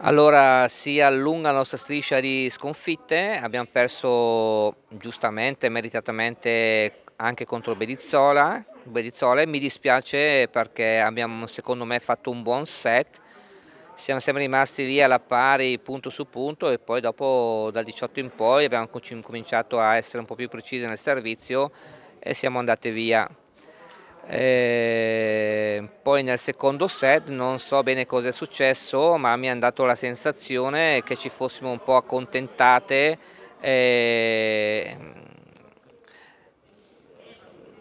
Allora si allunga la nostra striscia di sconfitte, abbiamo perso giustamente, e meritatamente anche contro Bedizzola, Bedizzola mi dispiace perché abbiamo secondo me fatto un buon set, siamo sempre rimasti lì alla pari punto su punto e poi dopo dal 18 in poi abbiamo cominciato a essere un po' più precisi nel servizio e siamo andati via e ehm, poi nel secondo set non so bene cosa è successo ma mi ha dato la sensazione che ci fossimo un po' accontentate e... Ehm,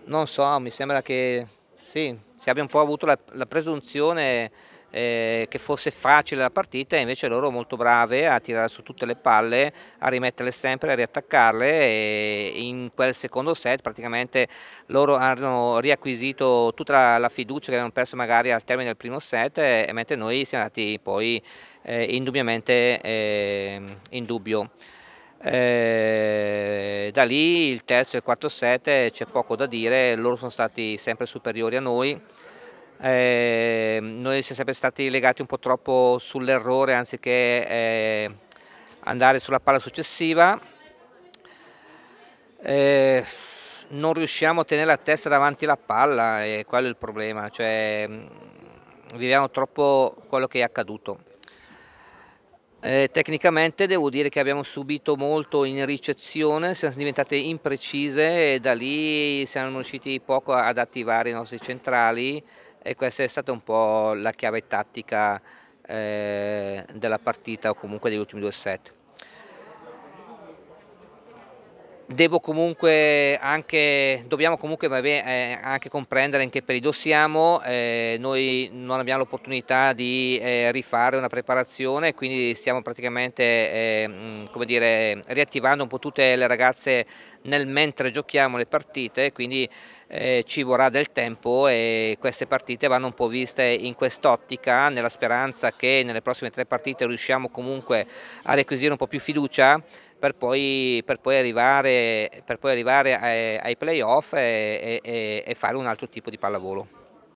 non so mi sembra che sì, si abbia un po' avuto la, la presunzione eh, che fosse facile la partita e invece loro molto brave a tirare su tutte le palle, a rimetterle sempre, a riattaccarle e in quel secondo set praticamente loro hanno riacquisito tutta la fiducia che avevano perso magari al termine del primo set e, mentre noi siamo andati poi eh, indubbiamente eh, in dubbio. Eh, da lì il terzo e il quarto set c'è poco da dire, loro sono stati sempre superiori a noi. Eh, Ehm, noi siamo sempre stati legati un po' troppo sull'errore anziché eh, andare sulla palla successiva. Eh, non riusciamo a tenere la testa davanti alla palla e quello è il problema, cioè mm, viviamo troppo quello che è accaduto. Eh, tecnicamente devo dire che abbiamo subito molto in ricezione, siamo diventate imprecise e da lì siamo riusciti poco ad attivare i nostri centrali e questa è stata un po' la chiave tattica eh, della partita o comunque degli ultimi due set. devo comunque anche, dobbiamo comunque vabbè, eh, anche comprendere in che periodo siamo, eh, noi non abbiamo l'opportunità di eh, rifare una preparazione, quindi stiamo praticamente eh, come dire, riattivando un po' tutte le ragazze nel mentre giochiamo le partite, quindi eh, ci vorrà del tempo e queste partite vanno un po' viste in quest'ottica, nella speranza che nelle prossime tre partite riusciamo comunque a requisire un po' più fiducia per poi, per poi arrivare, per poi arrivare ai, eh, ai playoff e, e, e fare un altro tipo di pallavolo.